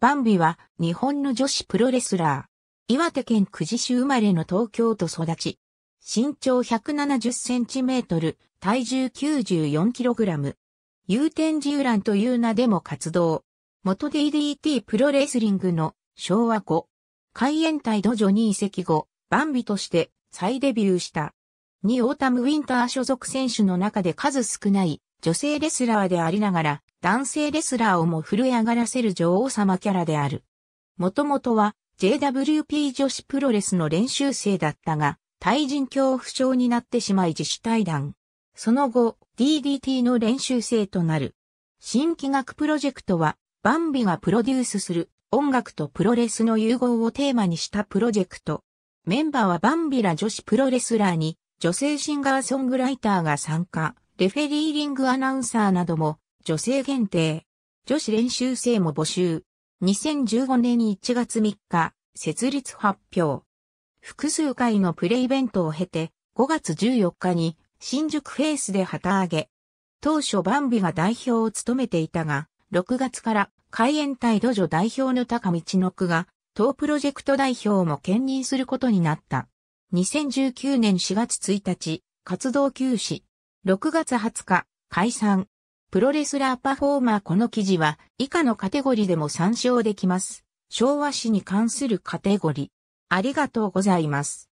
バンビは日本の女子プロレスラー。岩手県久慈市生まれの東京都育ち。身長170センチメートル、体重94キログラム。有天寺ンという名でも活動。元 DDT プロレスリングの昭和5。海援隊土壌に移籍後、バンビとして再デビューした。2オータムウィンター所属選手の中で数少ない女性レスラーでありながら、男性レスラーをも震え上がらせる女王様キャラである。もともとは JWP 女子プロレスの練習生だったが、対人恐怖症になってしまい自主退団。その後、DDT の練習生となる。新企画プロジェクトは、バンビがプロデュースする音楽とプロレスの融合をテーマにしたプロジェクト。メンバーはバンビら女子プロレスラーに、女性シンガーソングライターが参加、レフェリーリングアナウンサーなども女性限定。女子練習生も募集。2015年1月3日、設立発表。複数回のプレイベントを経て、5月14日に新宿フェイスで旗揚げ。当初バンビが代表を務めていたが、6月から海援隊土女代表の高道の区が、当プロジェクト代表も兼任することになった。2019年4月1日、活動休止。6月20日、解散。プロレスラーパフォーマーこの記事は以下のカテゴリーでも参照できます。昭和史に関するカテゴリー。ありがとうございます。